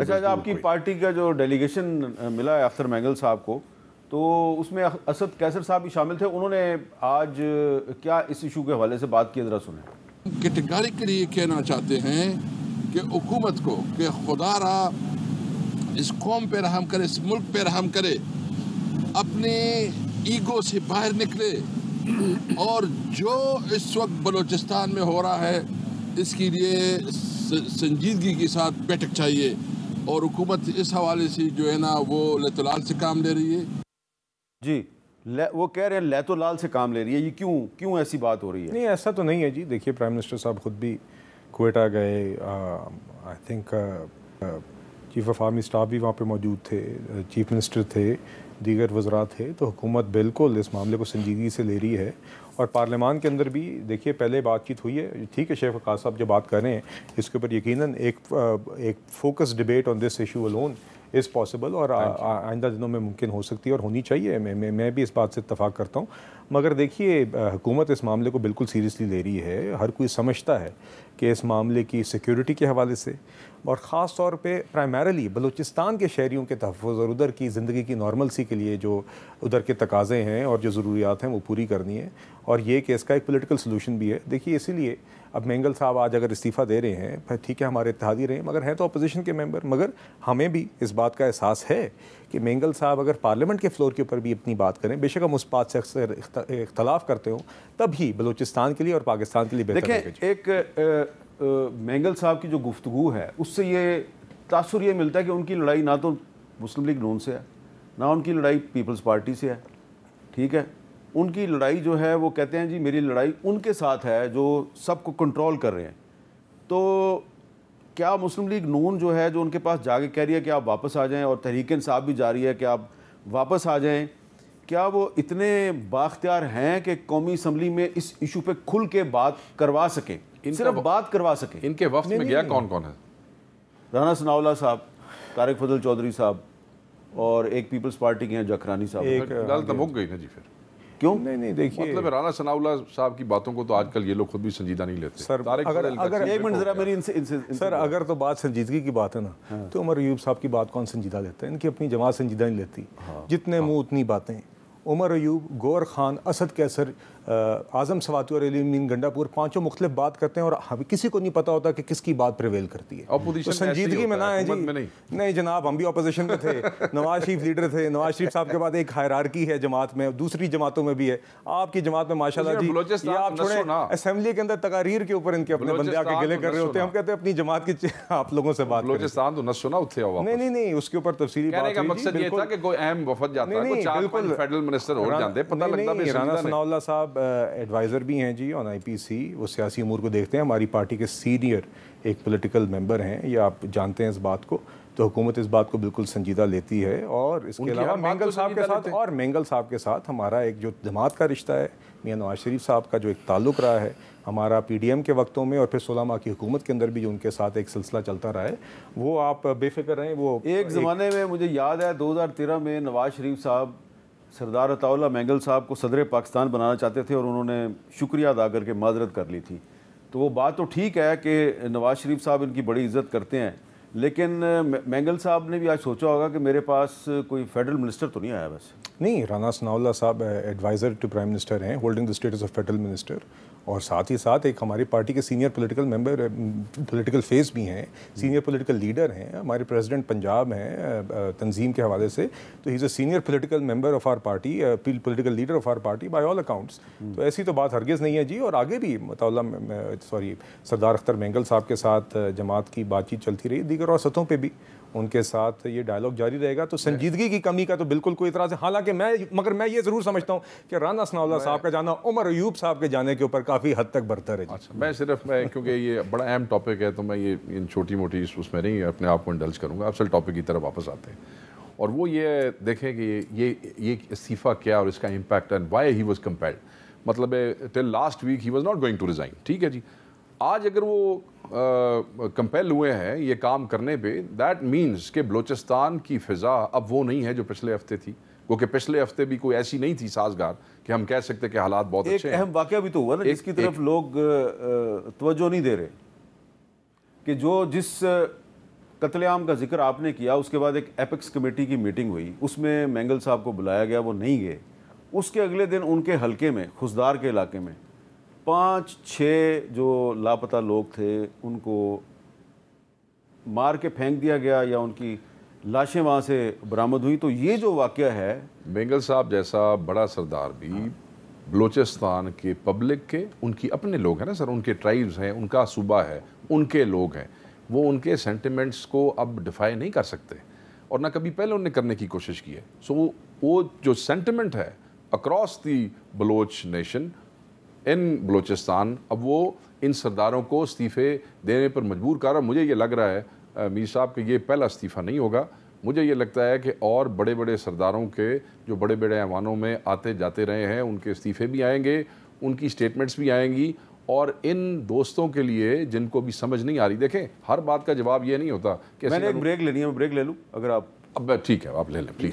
अच्छा जो अच्छा, आपकी पार्टी का जो डेलीगेशन मिला है अख्तर मैंगल साहब को तो उसमें असद कैसर साहब भी शामिल थे उन्होंने आज क्या इस इशू के हवाले से बात की जरा सुने कैटेगरिकली ये कहना चाहते हैं कि हुकूमत को कि खुदा रहा इस कौम पे रहम करे इस मुल्क पे रहम करे अपने ईगो से बाहर निकले और जो इस वक्त बलूचिस्तान में हो रहा है इसके लिए संजीदगी के साथ बैठक चाहिए और हुकूमत इस हवाले से जो है ना वो लतलाल से काम ले रही है जी वो कह रहे हैं लैतोलाल से काम ले रही है ये क्यों क्यों ऐसी बात हो रही है नहीं ऐसा तो नहीं है जी देखिए प्राइम मिनिस्टर साहब खुद भी कोयटा गए I um, think chief of army staff भी वहाँ पर मौजूद थे चीफ मिनिस्टर थे दीगर वजरा थे तो हुकूमत बिल्कुल इस मामले को संजीदगी से ले रही है और पार्लियामान के अंदर भी देखिए पहले बातचीत हुई है ठीक है शेख वक़ास साहब जो बात कर रहे हैं इसके ऊपर यकीनन एक एक focus debate on this issue alone is possible और आइंदा दिनों में मुमकिन हो सकती है और होनी चाहिए मैं मैं, मैं भी इस बात से इतफाक़ करता हूँ मगर देखिए हुकूमत इस मामले को बिल्कुल सीरियसली ले रही है हर कोई समझता है कि इस मामले की सिक्योरिटी के हवाले से और ख़ास तौर पर प्राइमरली बलूचिस्तान के शहरीों के तहफ़ और उधर की ज़िंदगी की नॉर्मलसी के लिए जो उधर के तकाज़े हैं और जो ज़रूरियात हैं वो पूरी करनी है और ये कि इसका एक पोलिटिकल सोलूशन भी है देखिए इसीलिए अब मेंगल साहब आज अगर इस्तीफ़ा दे रहे हैं फिर ठीक है हमारे इतिहादी रहे मगर हैं तो अपोजिशन के मेंबर मगर हमें भी इस बात का एहसास है कि मेंगल साहब अगर पार्लियामेंट के फ्लोर के ऊपर भी अपनी बात करें बेशक हम उस बात से अक्सर इख्तलाफ करते हो तभी बलूचिस्तान के लिए और पाकिस्तान के लिए बेहतर एक मेंगल साहब की जो गुफ्तु है उससे ये तासर ये मिलता है कि उनकी लड़ाई ना तो मुस्लिम लीग नून से है ना उनकी लड़ाई पीपल्स पार्टी से है ठीक है उनकी लड़ाई जो है वो कहते हैं जी मेरी लड़ाई उनके साथ है जो सबको कंट्रोल कर रहे हैं तो क्या मुस्लिम लीग नून जो है जो उनके पास जाके कह रही है कि आप वापस आ जाएं और तहरीक साहब भी जा रही है कि आप वापस आ जाएं क्या वो इतने बाख्तियार हैं कि कौमी असम्बली में इस इशू पे खुल के बात करवा सकें सिर्फ बात करवा सकें इनके वक्त में गया कौन कौन है राना सनावला साहब तारक फजल चौधरी साहब और एक पीपल्स पार्टी के हैं जखरानी साहब तो हाँ हाँ गई ना जी फिर क्यों नहीं नहीं देखिए मतलब राना सनाउल्ला साहब की बातों को तो आजकल ये लोग खुद भी संजीदा नहीं लेते सर अगर अगर एक मिनट जरा मेरी इनसे इनसे सर अगर तो बात संजीदगी की बात है ना हाँ। तो उमर अयूब साहब की बात कौन संजीदा लेता है इनकी अपनी जमात संजीदा नहीं लेती हाँ। जितने मुँह हाँ। उतनी बातें उमर अयूब गौर खान असद कैसर आज़म सवातुर अलीमीन गंडापुर पाँचों मुख्तु बात करते हैं और हम हाँ, किसी को नहीं पता होता कि किसकी बात प्रिवेल करती है अपोजिशन तो संजीदगी में ना है जी नहीं।, नहीं जनाब हम भी अपोजिशन में थे नवाज शरीफ लीडर थे नवाज शरीफ साहब के बाद एक हायरार्की है जमात में दूसरी जमातों में भी है आपकी जमात में माशा जी आप छोड़े असम्बली के अंदर तकारीर के ऊपर इनके अपने बंदे आके गिले तो कर रहे होते हैं हम कहते हैं अपनी जमात की आप लोगों से बात बलोचिस्तान तो उठे हुआ नहीं नहीं नहीं उसके ऊपर तफसीली बात मकसद ये था कि कोई अहम वफद जाता है कोई चार फेडरल मिनिस्टर जाते पता लगता साहब एडवाइज़र भी हैं जी ऑन आईपीसी वो सियासी अमूर को देखते हैं हमारी पार्टी के सीनियर एक पॉलिटिकल मेंबर हैं ये आप जानते हैं इस बात को तो हुकूमत इस बात को बिल्कुल संजीदा लेती है और इसके अलावा मैंगल साहब के साथ और मैंगल साहब के साथ हमारा एक जो जमात का रिश्ता है मियाँ नवाज शरीफ साहब का जो एक ताल्लुक रहा है हमारा पीडीएम के वक्तों में और फिर सोलह माह की हुकूमत के अंदर भी जो उनके साथ एक सिलसिला चलता रहा है वो आप बेफिक्र रहें वो एक ज़माने में मुझे याद है 2013 में नवाज शरीफ साहब सरदार अताउल्ला मैंगल साहब को सदर पाकिस्तान बनाना चाहते थे और उन्होंने शुक्रिया अदा करके माजरत कर ली थी तो वो बात तो ठीक है कि नवाज़ शरीफ साहब इनकी बड़ी इज्जत करते हैं लेकिन मैंगल साहब ने भी आज सोचा होगा कि मेरे पास कोई फेडरल मिनिस्टर तो नहीं आया बस नहीं राना सनाउल्ला साहब एडवाइज़र टू प्राइम मिनिस्टर हैं holding the status of federal minister और साथ ही साथ एक हमारी पार्टी के senior political member political face भी हैं सीनियर पॉलिटिकल लीडर हैं हमारे प्रेसिडेंट पंजाब हैं तंजीम के हवाले से तो he is a senior political member of our party political leader of our party by all accounts तो ऐसी तो बात हरगिज़ नहीं है जी और आगे भी मतलब सॉरी सरदार अख्तर मैंगल साहब के साथ जमात की बातचीत चलती रही दीगर और सतहों पर भी उनके साथ ये डायलॉग जारी रहेगा तो संजीदगी की कमी का तो बिल्कुल कोई इतराज है हालांकि मैं मगर मैं ये ज़रूर समझता हूँ कि राना सनाउल्ला साहब का जाना उमर अयूब साहब के जाने के ऊपर काफ़ी हद तक बढ़ता है अच्छा मैं सिर्फ मैं क्योंकि ये बड़ा अहम टॉपिक है तो मैं ये इन छोटी मोटी उसमें नहीं अपने आप को इंडल्ज करूँगा असल टॉपिक की तरफ वापस आते हैं और वो ये देखें कि ये ये इस्तीफ़ा क्या और इसका impact and why he was compelled मतलब till last week he was not going to resign ठीक है जी आज अगर वो कंपेल हुए हैं ये काम करने पे दैट मीन्स कि बलूचिस्तान की फ़िज़ा अब वो नहीं है जो पिछले हफ्ते थी वो पिछले हफ्ते भी कोई ऐसी नहीं थी साजगार कि हम कह सकते कि हालात बहुत एक अच्छे अहम वाक़ भी तो हुआ ना इसकी तरफ लोग तवज्जो नहीं दे रहे कि जो जिस कतलेआम का जिक्र आपने किया उसके बाद एक एपेक्स कमेटी की मीटिंग हुई उसमें मैंगल साहब को बुलाया गया वो नहीं गए उसके अगले दिन उनके हल्के में खुशदार के इलाके में पाँच छः जो लापता लोग थे उनको मार के फेंक दिया गया या उनकी लाशें वहाँ से बरामद हुई तो ये जो वाक़ है बेंगल साहब जैसा बड़ा सरदार भी हाँ। बलूचिस्तान के पब्लिक के उनकी अपने लोग हैं ना सर उनके ट्राइब्स हैं उनका सूबा है उनके लोग हैं वो उनके सेंटिमेंट्स को अब डिफाई नहीं कर सकते और ना कभी पहले उनने करने की कोशिश की है सो वो जो सेंटिमेंट है across the Baloch nation in Balochistan अब वो इन सरदारों को इस्तीफ़े देने पर मजबूर कर रहा मुझे ये लग रहा है मीर साहब कि ये पहला इस्तीफ़ा नहीं होगा मुझे ये लगता है कि और बड़े बड़े सरदारों के जो बड़े बड़े ऐवानों में आते जाते रहे हैं उनके इस्तीफ़े भी आएंगे उनकी स्टेटमेंट्स भी आएंगी और इन दोस्तों के लिए जिनको भी समझ नहीं आ रही देखें हर बात का जवाब ये नहीं होता कि मैंने एक ब्रेक लेनी है मैं ब्रेक ले लूँ अगर आप अब ठीक है आप ले लें प्लीज़